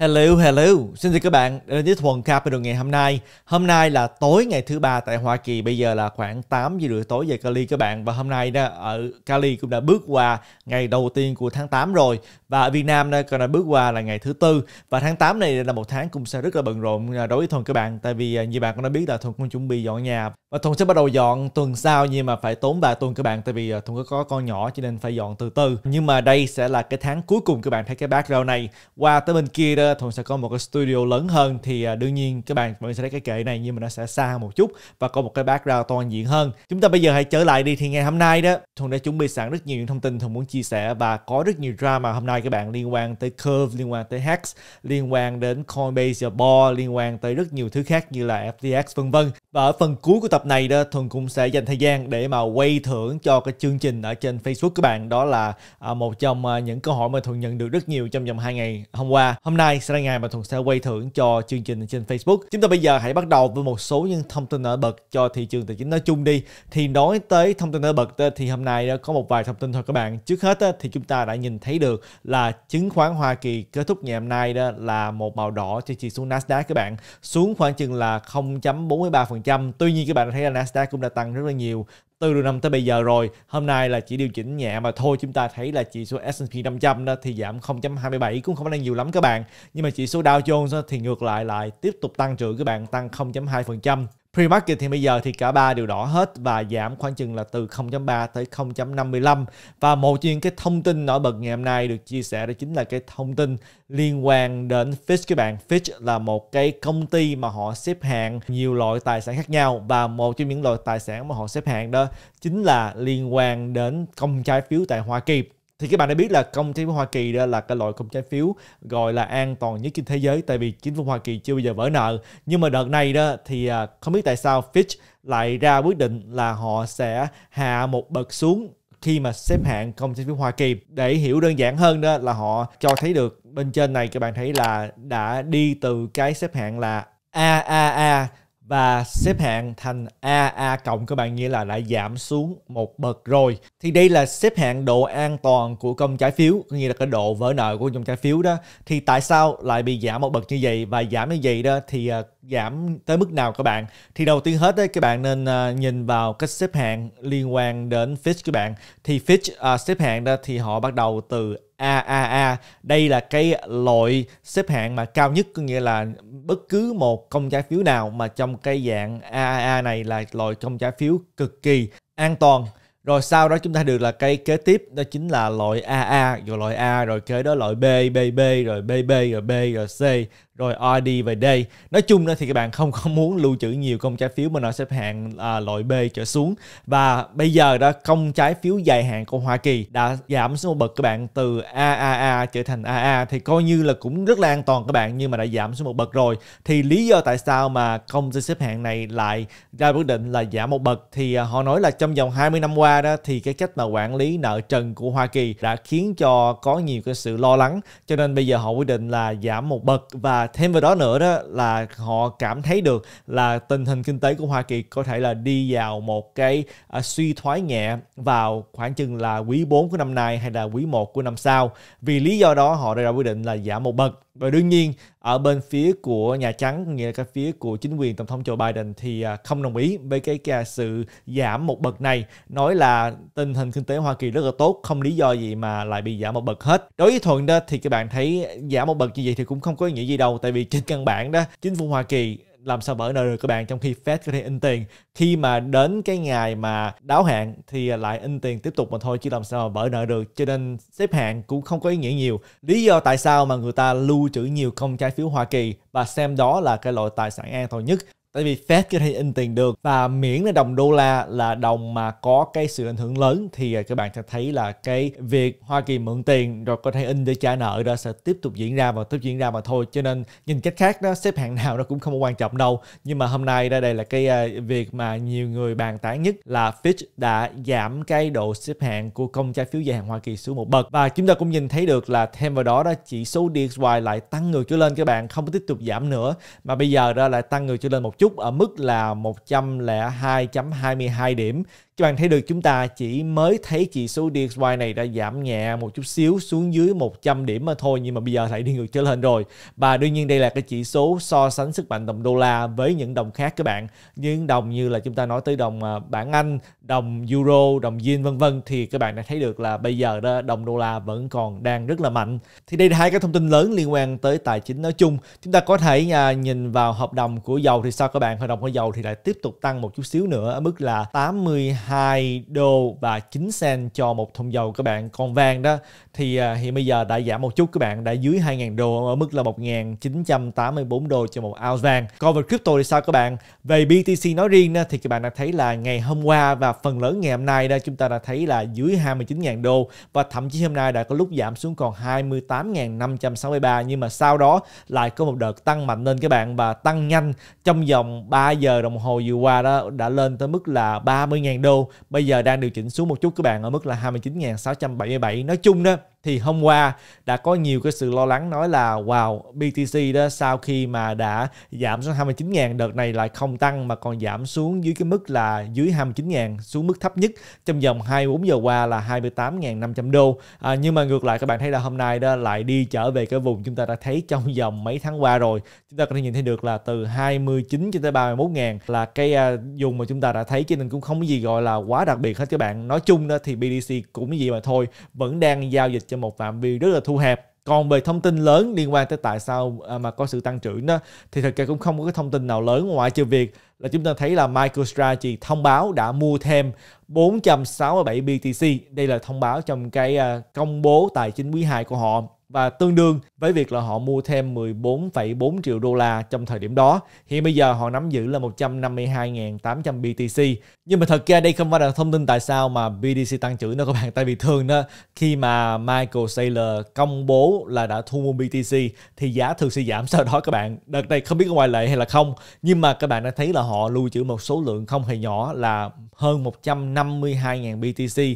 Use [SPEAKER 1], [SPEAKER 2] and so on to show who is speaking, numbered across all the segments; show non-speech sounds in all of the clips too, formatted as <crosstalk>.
[SPEAKER 1] Hello, hello. Xin chào các bạn đến với Thuần Capital ngày hôm nay. Hôm nay là tối ngày thứ ba tại Hoa Kỳ, bây giờ là khoảng 8 giờ rưỡi tối về Cali các bạn. Và hôm nay đó, ở Cali cũng đã bước qua ngày đầu tiên của tháng 8 rồi. Và ở Việt Nam đó, còn đã bước qua là ngày thứ tư. Và tháng 8 này là một tháng cũng sẽ rất là bận rộn à, đối với Thuần các bạn. Tại vì à, như bạn cũng đã biết là Thuần cũng chuẩn bị dọn nhà. Và Thuần sẽ bắt đầu dọn tuần sau nhưng mà phải tốn vài tuần các bạn. Tại vì à, Thuần có con nhỏ cho nên phải dọn từ từ. Nhưng mà đây sẽ là cái tháng cuối cùng các bạn thấy cái background này. Qua tới bên kia đó Thuận sẽ có một cái studio lớn hơn thì à, đương nhiên các bạn vẫn sẽ thấy cái kệ này nhưng mà nó sẽ xa hơn một chút và có một cái background toàn diện hơn. Chúng ta bây giờ hãy trở lại đi thì ngày hôm nay đó Thuận đã chuẩn bị sẵn rất nhiều những thông tin Thuận muốn chia sẻ và có rất nhiều drama hôm nay các bạn liên quan tới Curve, liên quan tới Hex, liên quan đến Coinbase và Bar, liên quan tới rất nhiều thứ khác như là FTX vân vân. Và ở phần cuối của tập này đó, Thuần cũng sẽ dành thời gian để mà quay thưởng cho cái chương trình ở trên Facebook các bạn. Đó là à, một trong à, những câu hỏi mà Thuần nhận được rất nhiều trong vòng 2 ngày hôm qua. Hôm nay sẽ là ngày mà Thuần sẽ quay thưởng cho chương trình trên Facebook. Chúng ta bây giờ hãy bắt đầu với một số những thông tin nổi bật cho thị trường tài chính nói chung đi. Thì nói tới thông tin nổi bật thì hôm nay có một vài thông tin thôi các bạn. Trước hết thì chúng ta đã nhìn thấy được là chứng khoán Hoa Kỳ kết thúc ngày hôm nay đó là một màu đỏ cho chỉ số Nasdaq các bạn. Xuống khoảng chừng là 0.43% 3%. Tuy nhiên các bạn thấy là Nasdaq cũng đã tăng rất là nhiều từ đầu năm tới bây giờ rồi. Hôm nay là chỉ điều chỉnh nhẹ mà thôi chúng ta thấy là chỉ số S&P 500 đó thì giảm 0.27 cũng không phải là nhiều lắm các bạn. Nhưng mà chỉ số Dow Jones thì ngược lại lại tiếp tục tăng trưởng các bạn tăng 0.2%. Pre-market thì bây giờ thì cả ba đều đỏ hết và giảm khoảng chừng là từ 0.3 tới 0.55 và một trong những cái thông tin nổi bật ngày hôm nay được chia sẻ đó chính là cái thông tin liên quan đến Fitch các bạn. Fitch là một cái công ty mà họ xếp hạng nhiều loại tài sản khác nhau và một trong những loại tài sản mà họ xếp hạng đó chính là liên quan đến công trái phiếu tại Hoa Kỳ thì các bạn đã biết là công trái phiếu Hoa Kỳ đó là cái loại công trái phiếu gọi là an toàn nhất trên thế giới tại vì chính phủ Hoa Kỳ chưa bao giờ vỡ nợ nhưng mà đợt này đó thì à, không biết tại sao Fitch lại ra quyết định là họ sẽ hạ một bậc xuống khi mà xếp hạng công trái phiếu Hoa Kỳ để hiểu đơn giản hơn đó là họ cho thấy được bên trên này các bạn thấy là đã đi từ cái xếp hạng là AAA và xếp hạng thành AA cộng các bạn nghĩa là đã giảm xuống một bậc rồi. Thì đây là xếp hạng độ an toàn của công trái phiếu, có nghĩa là cái độ vỡ nợ của công trái phiếu đó. Thì tại sao lại bị giảm một bậc như vậy và giảm như vậy đó thì à, giảm tới mức nào các bạn thì đầu tiên hết đấy các bạn nên uh, nhìn vào cái xếp hạng liên quan đến Fitch các bạn thì Fitch uh, xếp hạng đó thì họ bắt đầu từ AAA đây là cái loại xếp hạng mà cao nhất có nghĩa là bất cứ một công trái phiếu nào mà trong cái dạng AAA này là loại công trái phiếu cực kỳ an toàn rồi sau đó chúng ta được là cây kế tiếp đó chính là loại AA rồi loại A rồi kế đó loại B BB rồi BB rồi B rồi C rồi RD và D. Nói chung đó thì các bạn không có <laughs> muốn lưu trữ nhiều công trái phiếu mà nó xếp hạng à, loại B trở xuống và bây giờ đó công trái phiếu dài hạn của Hoa Kỳ đã giảm xuống một bậc các bạn từ AAA trở thành AA thì coi như là cũng rất là an toàn các bạn nhưng mà đã giảm xuống một bậc rồi thì lý do tại sao mà công ty xếp hạng này lại ra quyết định là giảm một bậc thì à, họ nói là trong vòng 20 năm qua đó thì cái cách mà quản lý nợ trần của Hoa Kỳ đã khiến cho có nhiều cái sự lo lắng cho nên bây giờ họ quyết định là giảm một bậc và thêm vào đó nữa đó là họ cảm thấy được là tình hình kinh tế của Hoa Kỳ có thể là đi vào một cái uh, suy thoái nhẹ vào khoảng chừng là quý 4 của năm nay hay là quý 1 của năm sau. Vì lý do đó họ đã ra quyết định là giảm một bậc. Và đương nhiên ở bên phía của Nhà Trắng, nghĩa là cái phía của chính quyền Tổng thống Joe Biden thì à, không đồng ý với cái, cái à, sự giảm một bậc này, nói là tình hình kinh tế Hoa Kỳ rất là tốt, không lý do gì mà lại bị giảm một bậc hết. Đối với Thuận đó thì các bạn thấy giảm một bậc như vậy thì cũng không có nghĩa gì đâu, tại vì trên căn bản đó chính phủ Hoa Kỳ làm sao mở nợ được các bạn trong khi Fed có thể in tiền khi mà đến cái ngày mà đáo hạn thì lại in tiền tiếp tục mà thôi chứ làm sao mà mở nợ được cho nên xếp hạng cũng không có ý nghĩa nhiều lý do tại sao mà người ta lưu trữ nhiều công trái phiếu Hoa Kỳ và xem đó là cái loại tài sản an toàn nhất tại vì Fed có thể in tiền được và miễn là đồng đô la là đồng mà có cái sự ảnh hưởng lớn thì à, các bạn sẽ thấy là cái việc Hoa Kỳ mượn tiền rồi có thể in để trả nợ đó sẽ tiếp tục diễn ra và tiếp diễn ra mà thôi cho nên nhìn cách khác đó xếp hạng nào nó cũng không quan trọng đâu nhưng mà hôm nay đây đây là cái à, việc mà nhiều người bàn tán nhất là Fitch đã giảm cái độ xếp hạng của công trái phiếu dài hạn Hoa Kỳ xuống một bậc và chúng ta cũng nhìn thấy được là thêm vào đó đó chỉ số DXY lại tăng ngược trở lên các bạn không có tiếp tục giảm nữa mà bây giờ đó lại tăng ngược trở lên một chút chút ở mức là 102.22 điểm các bạn thấy được chúng ta chỉ mới thấy chỉ số DXY này đã giảm nhẹ một chút xíu xuống dưới 100 điểm mà thôi nhưng mà bây giờ lại đi ngược trở lên rồi và đương nhiên đây là cái chỉ số so sánh sức mạnh đồng đô la với những đồng khác các bạn những đồng như là chúng ta nói tới đồng à, bảng Anh đồng euro đồng yen vân vân thì các bạn đã thấy được là bây giờ đó đồng đô la vẫn còn đang rất là mạnh thì đây là hai cái thông tin lớn liên quan tới tài chính nói chung chúng ta có thể à, nhìn vào hợp đồng của dầu thì sao các bạn hợp đồng của dầu thì lại tiếp tục tăng một chút xíu nữa ở mức là 82 2 đô và 9 sen cho một thùng dầu các bạn. Còn vàng đó thì à, hiện bây giờ đã giảm một chút các bạn, đã dưới 2.000 đô ở mức là 1.984 đô cho một ounce vàng. Còn về crypto thì sao các bạn? Về BTC nói riêng đó, thì các bạn đã thấy là ngày hôm qua và phần lớn ngày hôm nay đó chúng ta đã thấy là dưới 29.000 đô và thậm chí hôm nay đã có lúc giảm xuống còn 28.563 nhưng mà sau đó lại có một đợt tăng mạnh lên các bạn và tăng nhanh trong vòng 3 giờ đồng hồ vừa qua đó đã lên tới mức là 30.000 đô bây giờ đang điều chỉnh xuống một chút các bạn ở mức là 29.677 nói chung đó thì hôm qua đã có nhiều cái sự lo lắng nói là wow BTC đó sau khi mà đã giảm xuống 29.000 đợt này lại không tăng mà còn giảm xuống dưới cái mức là dưới 29.000 xuống mức thấp nhất trong vòng 24 giờ qua là 28.500 đô à, nhưng mà ngược lại các bạn thấy là hôm nay đó lại đi trở về cái vùng chúng ta đã thấy trong <laughs> vòng mấy tháng qua rồi chúng ta có thể nhìn thấy được là từ 29 cho tới 31 ngàn là cái à, dùng mà chúng ta đã thấy cho nên cũng không có gì gọi là quá đặc biệt hết các bạn nói chung đó thì BTC cũng gì mà thôi vẫn đang giao dịch cho trên một phạm vi rất là thu hẹp còn về thông tin lớn liên quan tới tại sao à, mà có sự tăng trưởng đó thì thực ra cũng không có cái thông tin nào lớn ngoại trừ việc là chúng ta thấy là MicroStrategy thông báo đã mua thêm 467 BTC. Đây là thông báo trong cái à, công bố tài chính quý 2 của họ và tương đương với việc là họ mua thêm 14,4 triệu đô la trong thời điểm đó. Hiện bây giờ họ nắm giữ là 152.800 BTC. Nhưng mà thật ra đây không phải là thông tin tại sao mà BTC tăng trưởng đâu các bạn. Tại vì thường đó khi mà Michael Saylor công bố là đã thu mua BTC thì giá thường sẽ giảm sau đó các bạn. Đợt này không biết có ngoại lệ hay là không. Nhưng mà các bạn đã thấy là họ lưu trữ một số lượng không hề nhỏ là hơn 152.000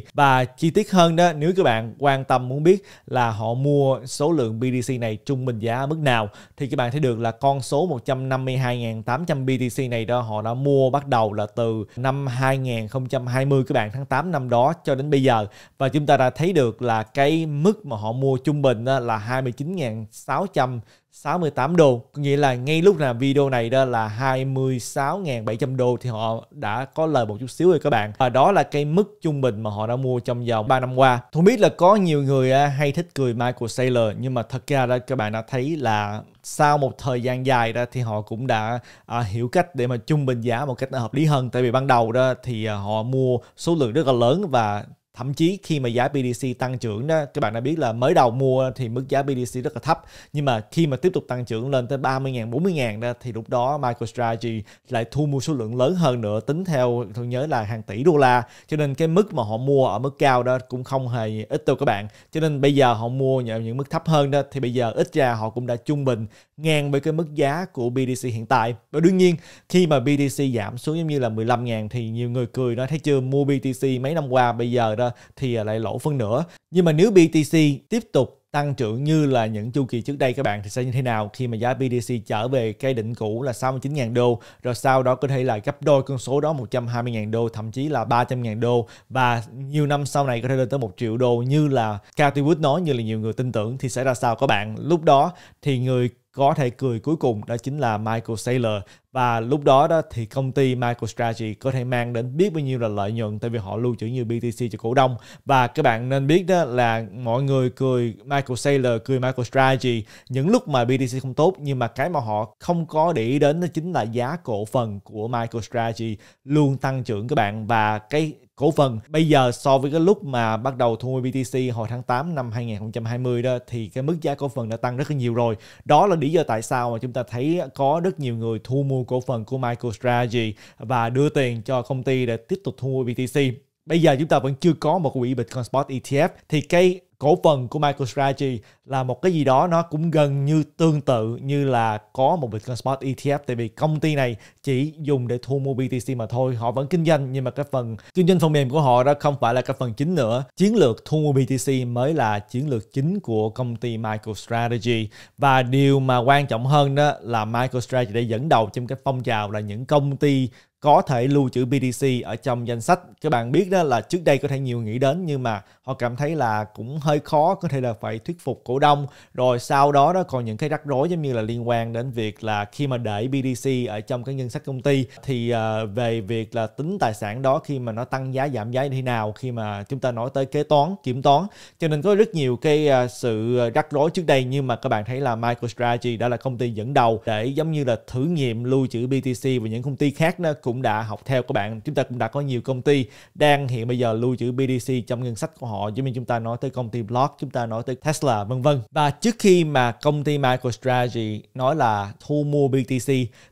[SPEAKER 1] BTC. Và chi tiết hơn đó nếu các bạn quan tâm muốn biết là họ mua số lượng BTC này trung bình giá ở mức nào thì các bạn thấy được là con số 152.800 BTC này đó họ đã mua bắt đầu là từ năm 2020 các bạn tháng 8 năm đó cho đến bây giờ và chúng ta đã thấy được là cái mức mà họ mua trung bình là 29.600 68 đô nghĩa là ngay lúc là video này đó là 26.700 đô thì họ đã có lời một chút xíu rồi các bạn và đó là cái mức trung bình mà họ đã mua trong vòng 3 năm qua Tôi biết là có nhiều người à, hay thích cười Michael Saylor nhưng mà thật ra đó các bạn đã thấy là sau một thời gian dài đó thì họ cũng đã à, hiểu cách để mà trung bình giá một cách hợp lý hơn tại vì ban đầu đó thì à, họ mua số lượng rất là lớn và thậm chí khi mà giá BTC tăng trưởng đó các bạn đã biết là mới đầu mua thì mức giá BTC rất là thấp nhưng mà khi mà tiếp tục tăng trưởng lên tới 30.000 40.000 đó thì lúc đó MicroStrategy lại thu mua số lượng lớn hơn nữa tính theo tôi nhớ là hàng tỷ đô la cho nên cái mức mà họ mua ở mức cao đó cũng không hề ít đâu các bạn cho nên bây giờ họ mua ở những mức thấp hơn đó thì bây giờ ít ra họ cũng đã trung bình ngang với cái mức giá của BTC hiện tại và đương nhiên khi mà BTC giảm xuống giống như là 15.000 thì nhiều người cười nói thấy chưa mua BTC mấy năm qua bây giờ đó đó thì à, lại lỗ phân nửa. Nhưng mà nếu BTC tiếp tục tăng trưởng như là những chu kỳ trước đây các bạn thì sẽ như thế nào khi mà giá BTC trở về cái đỉnh cũ là 69.000 đô rồi sau đó có thể là gấp đôi con số đó 120.000 đô thậm chí là 300.000 đô và nhiều năm sau này có thể lên tới 1 triệu đô như là Cathy Wood nói như là nhiều người tin tưởng thì sẽ ra sao các bạn lúc đó thì người có thể cười cuối cùng đó chính là Michael Saylor và lúc đó đó thì công ty MicroStrategy có thể mang đến biết bao nhiêu là lợi nhuận tại vì họ lưu trữ nhiều BTC cho cổ đông và các bạn nên biết đó là mọi người cười Michael Saylor cười MicroStrategy những lúc mà BTC không tốt nhưng mà cái mà họ không có để ý đến đó chính là giá cổ phần của MicroStrategy luôn tăng trưởng các bạn và cái cổ phần bây giờ so với cái lúc mà bắt đầu thu mua BTC hồi tháng 8 năm 2020 đó thì cái mức giá cổ phần đã tăng rất là nhiều rồi đó là lý do tại sao mà chúng ta thấy có rất nhiều người thu mua cổ phần của MicroStrategy và đưa tiền cho công ty để tiếp tục thu mua BTC bây giờ chúng ta vẫn chưa có một quỹ Bitcoin Spot ETF thì cái cổ phần của MicroStrategy là một cái gì đó nó cũng gần như tương tự như là có một Bitcoin Spot ETF tại vì công ty này chỉ dùng để thu mua BTC mà thôi họ vẫn kinh doanh nhưng mà cái phần kinh doanh phần mềm của họ đó không phải là cái phần chính nữa chiến lược thu mua BTC mới là chiến lược chính của công ty MicroStrategy và điều mà quan trọng hơn đó là MicroStrategy đã dẫn đầu trong cái phong trào là những công ty có thể lưu trữ BTC ở trong danh sách. Các bạn biết đó là trước đây có thể nhiều nghĩ đến nhưng mà họ cảm thấy là cũng hơi khó, có thể là phải thuyết phục cổ đông. Rồi sau đó đó còn những cái rắc rối giống như là liên quan đến việc là khi mà để BTC ở trong cái ngân sách công ty thì ờ, về việc là tính tài sản đó khi mà nó tăng giá giảm giá như thế nào khi mà chúng ta nói tới kế toán, kiểm toán. Cho nên có rất nhiều cái ờ, sự rắc rối trước đây nhưng mà các bạn thấy là MicroStrategy đã là công ty dẫn đầu để giống như là thử nghiệm lưu trữ BTC và những công ty khác đó cũng cũng đã học theo các bạn chúng ta cũng đã có nhiều công ty đang hiện bây giờ lưu trữ BDC trong ngân sách của họ giống như chúng ta nói tới công ty Block chúng ta nói tới Tesla vân vân và trước khi mà công ty MicroStrategy nói là thu mua BTC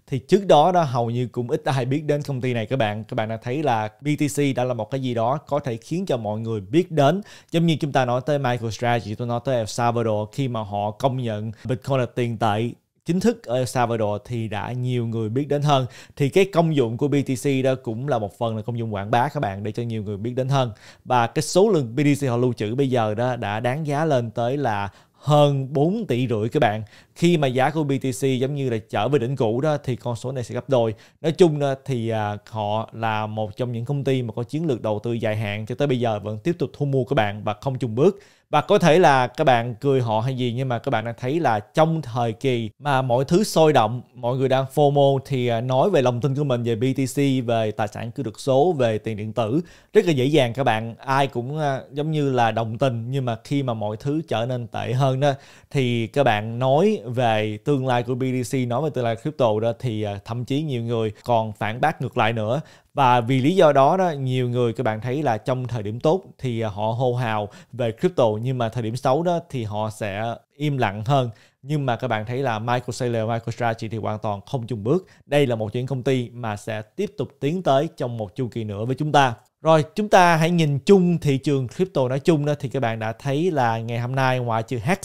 [SPEAKER 1] thì trước đó đó hầu như cũng ít ai biết đến công ty này các bạn các bạn đã thấy là BTC đã là một cái gì đó có thể khiến cho mọi người biết đến giống như chúng ta nói tới MicroStrategy tôi nói tới El Salvador khi mà họ công nhận Bitcoin là tiền tệ chính thức ở El Salvador thì đã nhiều người biết đến hơn thì cái công dụng của BTC đó cũng là một phần là công dụng quảng bá các bạn để cho nhiều người biết đến hơn và cái số lượng BTC họ lưu trữ bây giờ đó đã đáng giá lên tới là hơn 4 tỷ rưỡi các bạn khi mà giá của BTC giống như là trở về đỉnh cũ đó thì con số này sẽ gấp đôi nói chung thì à, họ là một trong những công ty mà có chiến lược đầu tư dài hạn cho tới bây giờ vẫn tiếp tục thu mua các bạn và không chùng bước và có thể là các bạn cười họ hay gì nhưng mà các bạn đang thấy là trong thời kỳ mà mọi thứ sôi động mọi người đang FOMO thì à, nói về lòng tin của mình về BTC về tài sản kỹ thuật số về tiền điện tử rất là dễ dàng các bạn ai cũng à, giống như là đồng tình nhưng mà khi mà mọi thứ trở nên tệ hơn đó thì các bạn nói về tương lai của BDC nói về tương lai crypto đó thì à, thậm chí nhiều người còn phản bác ngược lại nữa và vì lý do đó đó nhiều người các bạn thấy là trong thời điểm tốt thì à, họ hô hào về crypto nhưng mà thời điểm xấu đó thì họ sẽ im lặng hơn nhưng mà các bạn thấy là Michael Saylor, Michael Strategy thì hoàn toàn không chung bước. Đây là một chuyện công ty mà sẽ tiếp tục tiến tới trong một chu kỳ nữa với chúng ta. Rồi chúng ta hãy nhìn chung thị trường crypto nói chung đó thì các bạn đã thấy là ngày hôm nay ngoại trừ Hex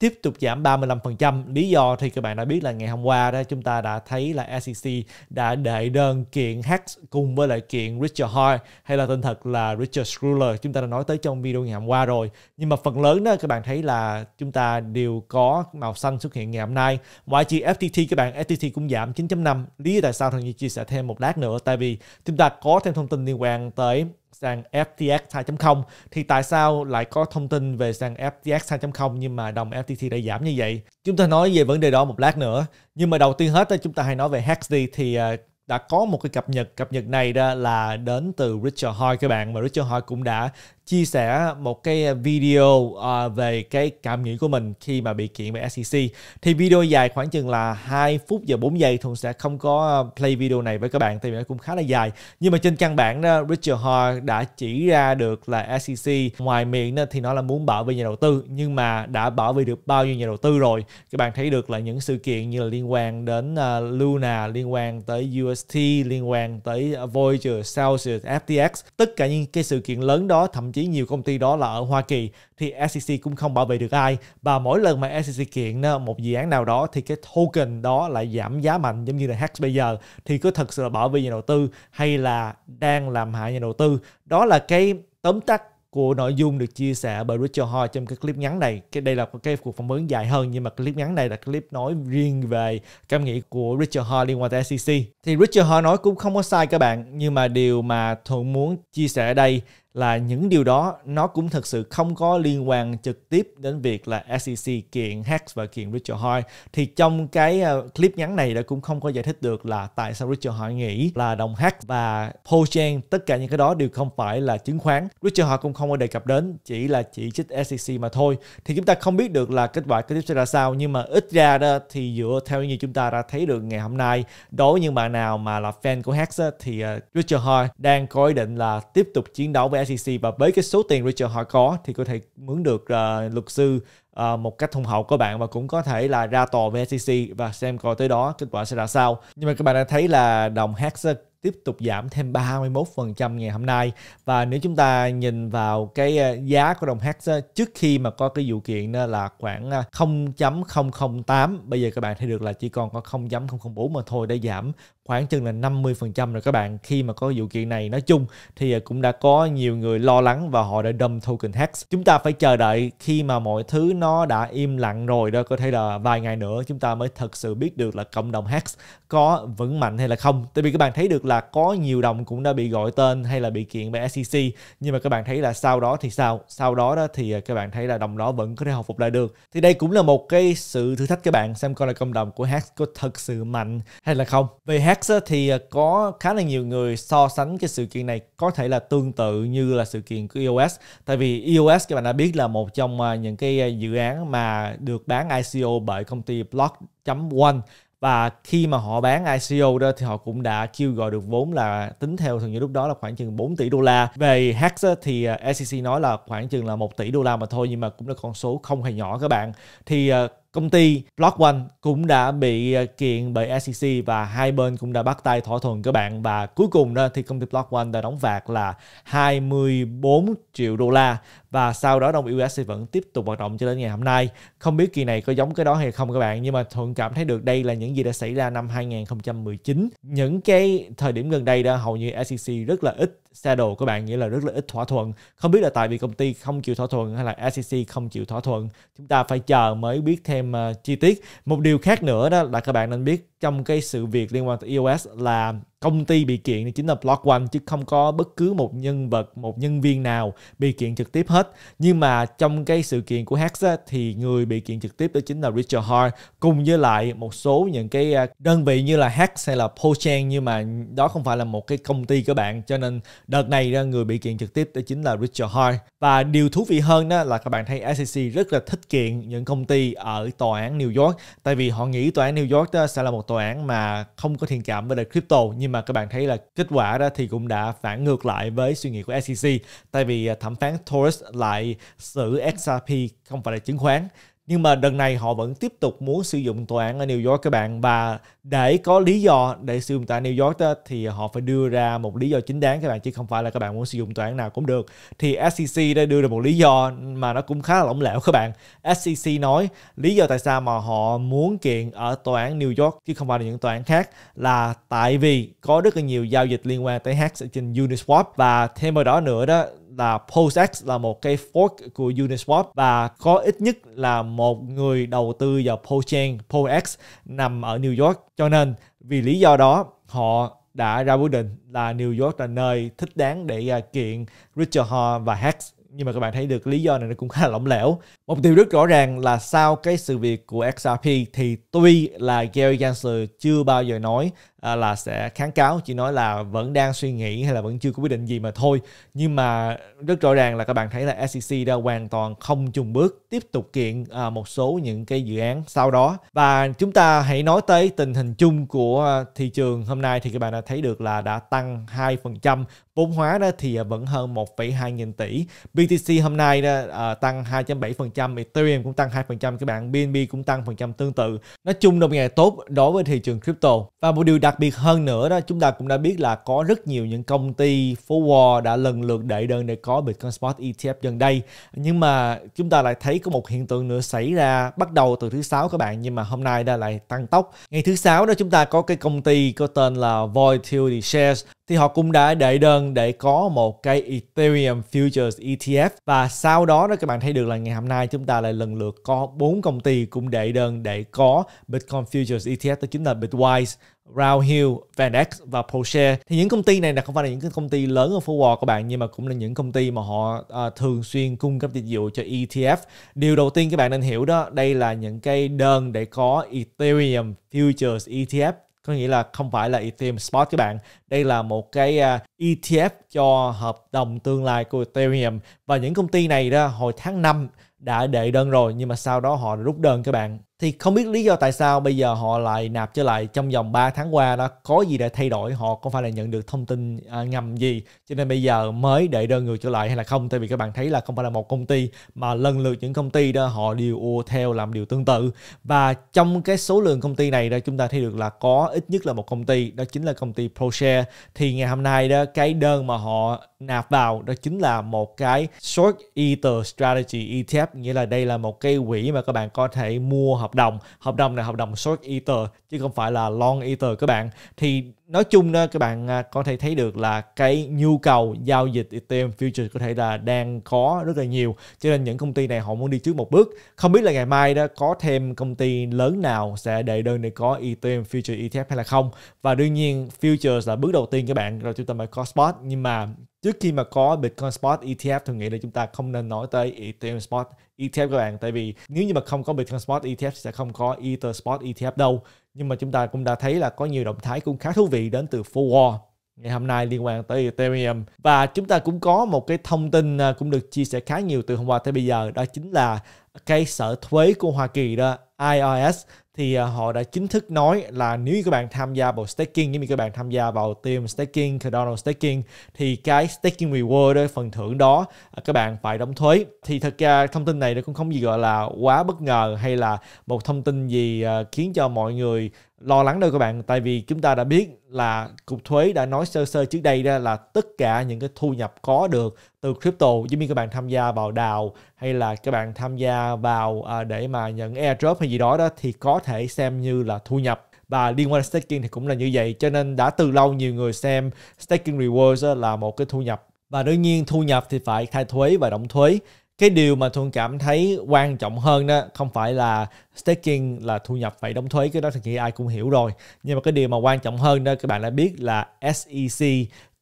[SPEAKER 1] tiếp tục giảm 35%. Lý do thì các bạn đã biết là ngày hôm qua đó chúng ta đã thấy là SEC đã đệ đơn kiện Hacks cùng với lại kiện Richard Hoy hay là tên thật là Richard Schuler. Chúng ta đã nói tới trong video ngày hôm qua rồi. Nhưng mà phần lớn đó các bạn thấy là chúng ta đều có màu xanh xuất hiện ngày hôm nay. ngoài trừ FTT các bạn, FTT cũng giảm 9.5. Lý do tại sao thì như chia sẻ thêm một lát nữa tại vì chúng ta có thêm thông tin liên quan tới sàn FTX 2.0 thì tại sao lại có thông tin về sàn FTX 2.0 nhưng mà đồng FTT đã giảm như vậy? Chúng ta nói về vấn đề đó một lát nữa. Nhưng mà đầu tiên hết chúng ta hãy nói về Hex thì à, đã có một cái cập nhật cập nhật này đó là đến từ Richard Hoy các bạn và Richard Hoy cũng đã chia sẻ một cái video uh, về cái cảm nghĩ của mình khi mà bị kiện về SEC thì video dài khoảng chừng là 2 phút và 4 giây thường sẽ không có ờ, play video này với các bạn tại vì nó cũng khá là dài nhưng mà trên căn bản đó, Richard Hall đã chỉ ra được là SEC ngoài miệng đó, thì nó là muốn bảo vệ nhà đầu tư nhưng mà đã bảo vệ được bao nhiêu nhà đầu tư rồi các bạn thấy được là những sự kiện như là liên quan đến uh, Luna liên quan tới UST liên quan tới Voyager Celsius FTX tất cả những cái sự kiện lớn đó thậm chí chí nhiều công ty đó là ở Hoa Kỳ thì SEC cũng không bảo vệ được ai và mỗi lần mà SEC kiện ờ, một dự án nào đó thì cái token đó lại giảm giá mạnh giống như là Hex bây giờ thì có thật sự là bảo vệ nhà đầu tư hay là đang làm hại nhà đầu tư đó là cái tóm tắt của nội dung được chia sẻ bởi Richard Hall trong cái clip ngắn này. Cái đây là cái cuộc phỏng vấn dài hơn nhưng mà clip ngắn này là clip nói riêng về cảm nghĩ của Richard Hall liên quan tới SEC. Thì Richard Hall nói cũng không có sai các bạn nhưng mà điều mà thuận muốn chia sẻ ở đây là những điều đó nó cũng thật sự không có liên quan trực tiếp đến việc là SEC kiện Hacks và kiện Richard Hoy thì trong cái ờ, clip ngắn này đã cũng không có giải thích được là tại sao Richard Hoy nghĩ là đồng Hacks và Paul Chen tất cả những cái đó đều không phải là chứng khoán Richard Hoy cũng không có đề cập đến chỉ là chỉ trích SEC mà thôi thì chúng ta không biết được là kết quả kết tiếp sẽ ra sao nhưng mà ít ra đó thì dựa theo như chúng ta đã thấy được ngày hôm nay đối với những bạn nào mà là fan của Hacks thì ờ, Richard Hoy đang có ý định là tiếp tục chiến đấu với SEC và với cái số tiền Richard họ có thì có thể mướn được uh, luật sư uh, một cách thông hậu của bạn và cũng có thể là ra tòa với SEC và xem coi tới đó kết quả sẽ ra sao. Nhưng mà các bạn đã thấy là đồng HAX tiếp tục giảm thêm 31% ngày hôm nay và nếu chúng ta nhìn vào cái à, giá của đồng HAX trước khi mà có cái vụ kiện là khoảng 0.008 bây giờ các bạn thấy được là chỉ còn có 0.004 mà thôi đã giảm khoảng chừng là 50% rồi các bạn khi mà có vụ kiện này nói chung thì à, cũng đã có nhiều người lo lắng và họ đã đâm token hex chúng ta phải chờ đợi khi mà mọi thứ nó đã im lặng rồi đó có thể là vài ngày nữa chúng ta mới thật sự biết được là cộng đồng hex có vững mạnh hay là không tại vì các bạn thấy được là có nhiều đồng cũng đã bị gọi tên hay là bị kiện bởi SEC nhưng mà các bạn thấy là sau đó thì sao sau đó đó thì à, các bạn thấy là đồng đó vẫn có thể hồi phục lại được thì đây cũng là một cái sự thử thách các bạn xem coi là cộng đồng của hex có thật sự mạnh hay là không về Hacks thì ờ, có khá là nhiều người so sánh cái sự kiện này có thể là tương tự như là sự kiện của EOS tại vì EOS các bạn đã biết là một trong ờ, những cái ờ, dự án mà được bán ICO bởi công ty Block.one và khi mà họ bán ICO đó thì họ cũng đã kêu gọi được vốn là tính theo thường như lúc đó là khoảng chừng 4 tỷ đô la. Về Hacks thì SEC nói là khoảng chừng là 1 tỷ đô la mà thôi nhưng mà cũng là con số không hề nhỏ các bạn. Thì công ty Block One cũng đã bị ờ, kiện bởi SEC và hai bên cũng đã bắt tay thỏa thuận các bạn và cuối cùng đó thì công ty Block One đã đóng phạt là 24 triệu đô la và sau đó đồng US vẫn tiếp tục hoạt động cho đến ngày hôm nay. Không biết kỳ này có giống cái đó hay không các bạn nhưng mà Thuận cảm thấy được đây là những gì đã xảy ra năm 2019. Những cái thời điểm gần đây đã hầu như SEC rất là ít shadow các bạn nghĩa là rất là ít thỏa thuận không biết là tại vì công ty không chịu thỏa thuận hay là SEC không chịu thỏa thuận chúng ta phải chờ mới biết thêm uh, chi tiết một điều khác nữa đó là các bạn nên biết trong cái sự việc liên quan tới EOS là công ty bị kiện thì chính là Block One chứ không có bất cứ một nhân vật, một nhân viên nào bị kiện trực tiếp hết. Nhưng mà trong cái sự kiện của Hacks á, thì người bị kiện trực tiếp đó chính là Richard Hart cùng với lại một số những cái à, đơn vị như là Hacks hay là Pochang nhưng mà đó không phải là một cái công ty các bạn cho nên đợt này ra người bị kiện trực tiếp đó chính là Richard Hart. Và điều thú vị hơn đó là các bạn thấy SEC rất là thích kiện những công ty ở tòa án New York tại vì họ nghĩ tòa án New York đó sẽ là một tòa án mà không có thiện cảm với lại crypto nhưng nhưng mà các bạn thấy là kết quả đó thì cũng đã phản ngược lại với suy nghĩ của SEC tại vì à, thẩm phán Torres lại xử XRP không phải là chứng khoán nhưng mà đợt này họ vẫn tiếp tục muốn sử dụng tòa án ở New York các bạn và để có lý do để sử dụng tòa án New York đó, thì họ phải đưa ra một lý do chính đáng các bạn chứ không phải là các bạn muốn sử dụng tòa án nào cũng được thì SEC đã đưa ra một lý do mà nó cũng khá là lỏng lẻo các bạn SEC nói lý do tại sao mà họ muốn kiện ở tòa án New York chứ không phải là những tòa án khác là tại vì có rất là nhiều giao dịch liên quan tới hacks ở trên Uniswap và thêm vào đó nữa đó là PulseX là một cái fork của Uniswap và có ít nhất là một người đầu tư vào Polchain, PolX nằm ở New York. Cho nên vì lý do đó họ đã ra quyết định là New York là nơi thích đáng để à, kiện Richard Ho và Hex nhưng mà các bạn thấy được lý do này nó cũng khá là lỏng lẻo. Một điều rất rõ ràng là sau cái sự việc của XRP thì tuy là Gary Gensler chưa bao giờ nói À, là sẽ kháng cáo chỉ nói là vẫn đang suy nghĩ hay là vẫn chưa có quyết định gì mà thôi nhưng mà rất rõ ràng là các bạn thấy là SEC đã hoàn toàn không chùng bước tiếp tục kiện à, một số những cái dự án sau đó và chúng ta hãy nói tới tình hình chung của thị trường hôm nay thì các bạn đã thấy được là đã tăng 2% vốn hóa đó thì vẫn hơn 1,2 nghìn tỷ BTC hôm nay đó, à, tăng 2.7% Ethereum cũng tăng 2% các bạn BNB cũng tăng phần trăm tương tự nói chung là một ngày tốt đối với thị trường crypto và một điều đặc đặc biệt hơn nữa đó chúng ta cũng đã biết là có rất nhiều những công ty forward đã lần lượt đệ đơn để có Bitcoin Spot ETF gần đây nhưng mà chúng ta lại thấy có một hiện tượng nữa xảy ra bắt đầu từ thứ sáu các bạn nhưng mà hôm nay đã lại tăng tốc ngày thứ sáu đó chúng ta có cái công ty có tên là Volatility Shares thì họ cũng đã đệ đơn để có một cái Ethereum Futures ETF và sau đó đó các bạn thấy được là ngày hôm nay chúng ta lại lần lượt có bốn công ty cũng đệ đơn để có Bitcoin Futures ETF đó chính là Bitwise, Round Hill, VanEck và Proshare. Thì những công ty này là không phải là những cái công ty lớn ở phố Wall các bạn nhưng mà cũng là những công ty mà họ à, thường xuyên cung cấp dịch vụ cho ETF. Điều đầu tiên các bạn nên hiểu đó, đây là những cái đơn để có Ethereum Futures ETF có nghĩa là không phải là Ethereum Spot các bạn. Đây là một cái à, ETF cho hợp đồng tương lai của Ethereum và những công ty này đó hồi tháng 5 đã đệ đơn rồi nhưng mà sau đó họ rút đơn các bạn thì không biết lý do tại sao bây giờ họ lại nạp trở lại trong vòng 3 tháng qua đó có gì để thay đổi họ có phải là nhận được thông tin à, ngầm gì cho nên bây giờ mới để đơn người trở lại hay là không tại vì các bạn thấy là không phải là một công ty mà lần lượt những công ty đó họ đều ua theo làm điều tương tự và trong cái số lượng công ty này đó chúng ta thấy được là có ít nhất là một công ty đó chính là công ty ProShare thì ngày hôm nay đó cái đơn mà họ nạp vào đó chính là một cái short ether strategy ETF nghĩa là đây là một cái quỹ mà các bạn có thể mua hợp hợp đồng hợp đồng này hợp đồng short ether chứ không phải là long ether các bạn thì nói chung đó các bạn à, có thể thấy được là cái nhu cầu giao dịch Ethereum future có thể là đang có rất là nhiều cho nên những công ty này họ muốn đi trước một bước không biết là ngày mai đó có thêm công ty lớn nào sẽ đệ đơn để có Ethereum future ETF hay là không và đương nhiên futures là bước đầu tiên các bạn rồi chúng ta mới có spot nhưng mà trước khi mà có Bitcoin Spot ETF tôi nghĩ là chúng ta không nên nói tới Ethereum Spot ETF các bạn tại vì nếu như mà không có Bitcoin Spot ETF sẽ không có Ether Spot ETF đâu nhưng mà chúng ta cũng đã thấy là có nhiều động thái cũng khá thú vị đến từ Forward ngày hôm nay liên quan tới Ethereum và chúng ta cũng có một cái thông tin à, cũng được chia sẻ khá nhiều từ hôm qua tới bây giờ đó chính là cái sở thuế của Hoa Kỳ đó IRS thì à, họ đã chính thức nói là nếu như các bạn tham gia vào staking, nếu như các bạn tham gia vào team staking, Cardano staking thì cái staking reward đó, phần thưởng đó à, các bạn phải đóng thuế. Thì thật ra thông tin này nó cũng không gì gọi là quá bất ngờ hay là một thông tin gì à, khiến cho mọi người lo lắng đâu các bạn tại vì chúng ta đã biết là cục thuế đã nói sơ sơ trước đây đó là tất cả những cái thu nhập có được từ crypto giống như các bạn tham gia vào đào hay là các bạn tham gia vào à, để mà nhận airdrop hay gì đó đó thì có thể xem như là thu nhập và liên quan đến staking thì cũng là như vậy cho nên đã từ lâu nhiều người xem staking rewards là một cái thu nhập và đương nhiên thu nhập thì phải khai thuế và đóng thuế cái điều mà thuận cảm thấy quan trọng hơn đó không phải là staking là thu nhập phải đóng thuế cái đó thì ai cũng hiểu rồi nhưng mà cái điều mà quan trọng hơn đó các bạn đã biết là SEC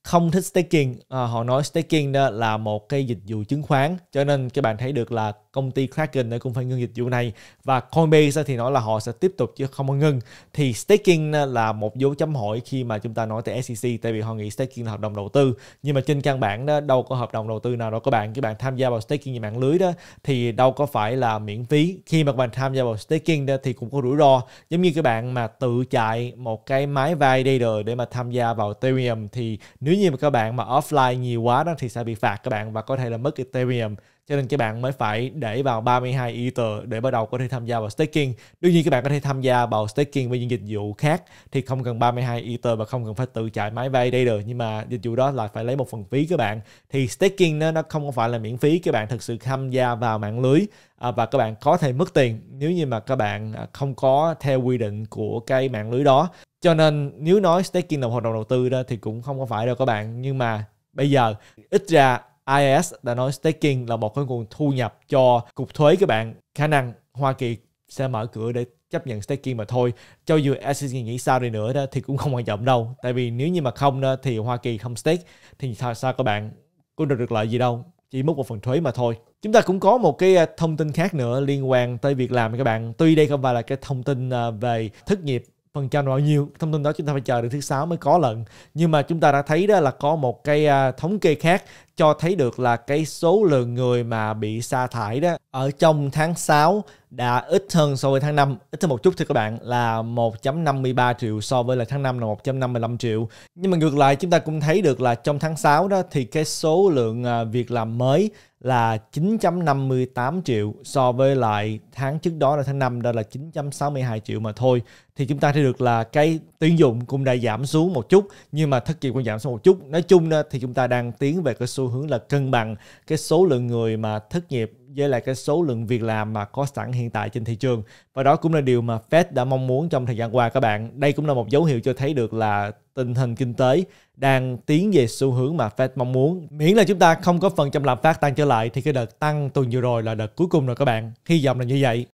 [SPEAKER 1] không thích staking à, họ nói staking đó là một cái dịch vụ chứng khoán cho nên các bạn thấy được là công ty Kraken nó cũng phải ngưng dịch vụ này và Coinbase thì nói là họ sẽ tiếp tục chứ không có ngưng thì staking là một dấu chấm hỏi khi mà chúng ta nói tới SEC tại vì họ nghĩ staking là hợp đồng đầu tư nhưng mà trên căn bản đó đâu có hợp đồng đầu tư nào đâu các bạn các bạn tham gia vào staking như mạng lưới đó thì đâu có phải là miễn phí khi mà các bạn tham gia vào staking đó thì cũng có rủi ro giống như các bạn mà tự chạy một cái máy vai đây rồi để mà tham gia vào Ethereum thì nếu như mà các bạn mà offline nhiều quá đó thì sẽ bị phạt các bạn và có thể là mất Ethereum cho nên các bạn mới phải để vào 32 Ether để bắt đầu có thể tham gia vào staking. Đương nhiên các bạn có thể tham gia vào staking với những dịch vụ khác thì không cần 32 Ether và không cần phải tự chạy máy vay đây được nhưng mà dịch vụ đó là phải lấy một phần phí các bạn. Thì staking nó nó không phải là miễn phí các bạn thực sự tham gia vào mạng lưới à, và các bạn có thể mất tiền nếu như mà các bạn à, không có theo quy định của cái mạng lưới đó. Cho nên nếu nói staking là một hoạt động đầu tư đó thì cũng không có phải đâu các bạn nhưng mà bây giờ ít ra IRS đã nói staking là một cái nguồn thu nhập cho cục thuế các bạn. Khả năng Hoa Kỳ sẽ mở cửa để chấp nhận staking mà thôi. Cho dù SEC nghĩ sao đi nữa đó thì cũng không quan trọng đâu. Tại vì nếu như mà không đó thì Hoa Kỳ không stake thì sao, sao các bạn có được được lợi gì đâu chỉ mất một phần thuế mà thôi. Chúng ta cũng có một cái à, thông tin khác nữa liên quan tới việc làm các bạn. Tuy đây không phải là cái thông tin à, về thất nghiệp phần trăm bao nhiêu thông tin đó chúng ta phải chờ đến thứ sáu mới có lận nhưng mà chúng ta đã thấy đó là có một cái à, thống kê khác cho thấy được là cái số lượng người mà bị sa thải đó ở trong tháng 6 đã ít hơn so với tháng 5, ít hơn một chút thưa các bạn là 1.53 triệu so với là tháng 5 là 155 triệu. Nhưng mà ngược lại chúng ta cũng thấy được là trong tháng 6 đó thì cái số lượng à, việc làm mới là 9.58 triệu so với lại tháng trước đó là tháng 5 đó là 9.62 triệu mà thôi. Thì chúng ta thấy được là cái tuyển dụng cũng đã giảm xuống một chút nhưng mà thất nghiệp cũng giảm xuống một chút. Nói chung đó, thì chúng ta đang tiến về cái xu xu hướng là cân bằng cái số lượng người mà thất nghiệp với lại cái số lượng việc làm mà có sẵn hiện tại trên thị trường và đó cũng là điều mà Fed đã mong muốn trong thời gian qua các bạn đây cũng là một dấu hiệu cho thấy được là tình hình kinh tế đang tiến về xu hướng mà Fed mong muốn miễn là chúng ta không có phần trăm lạm phát tăng trở lại thì cái đợt tăng tuần vừa rồi là đợt cuối cùng rồi các bạn hy vọng là như vậy